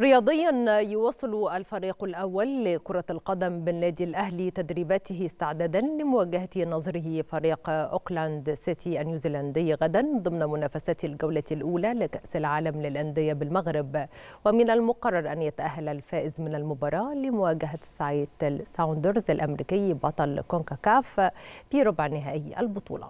رياضيا يواصل الفريق الأول لكرة القدم بالنادي الأهلي تدريباته استعدادا لمواجهة نظره فريق أوكلاند سيتي النيوزيلندي غدا ضمن منافسات الجولة الأولى لكأس العالم للأندية بالمغرب ومن المقرر أن يتأهل الفائز من المباراة لمواجهة سايتل ساوندرز الأمريكي بطل كونكاكاف في ربع نهائي البطولة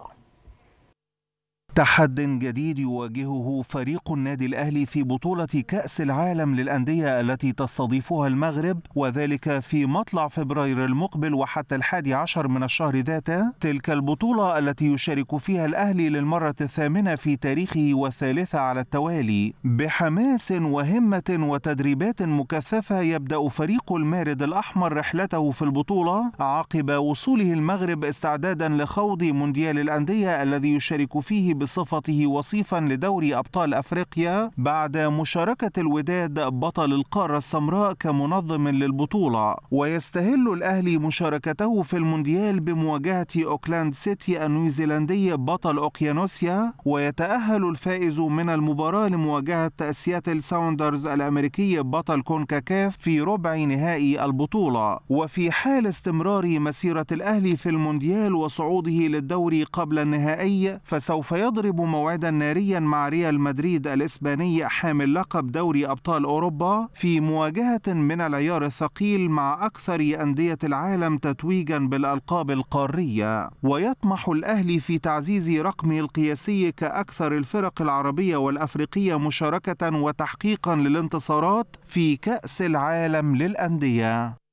تحد جديد يواجهه فريق النادي الأهلي في بطولة كأس العالم للأندية التي تستضيفها المغرب وذلك في مطلع فبراير المقبل وحتى الحادي عشر من الشهر ذاته تلك البطولة التي يشارك فيها الأهلي للمرة الثامنة في تاريخه والثالثة على التوالي بحماس وهمة وتدريبات مكثفة يبدأ فريق المارد الأحمر رحلته في البطولة عقب وصوله المغرب استعدادا لخوض مونديال الأندية الذي يشارك فيه بصفته وصيفا لدوري أبطال أفريقيا بعد مشاركة الوداد بطل القارة السمراء كمنظم للبطولة ويستهل الأهلي مشاركته في المونديال بمواجهة أوكلاند سيتي النيوزيلندي بطل أوقيانوسيا ويتأهل الفائز من المباراة لمواجهة سياتل ساوندرز الأمريكي بطل كونكاكاف في ربع نهائي البطولة وفي حال استمرار مسيرة الأهلي في المونديال وصعوده للدوري قبل النهائي فسوف يضع تضرب موعدا ناريا مع ريال مدريد الإسباني حامل لقب دوري أبطال أوروبا في مواجهة من العيار الثقيل مع أكثر أندية العالم تتويجا بالألقاب القارية ويطمح الأهلي في تعزيز رقمه القياسي كأكثر الفرق العربية والأفريقية مشاركة وتحقيقا للانتصارات في كأس العالم للأندية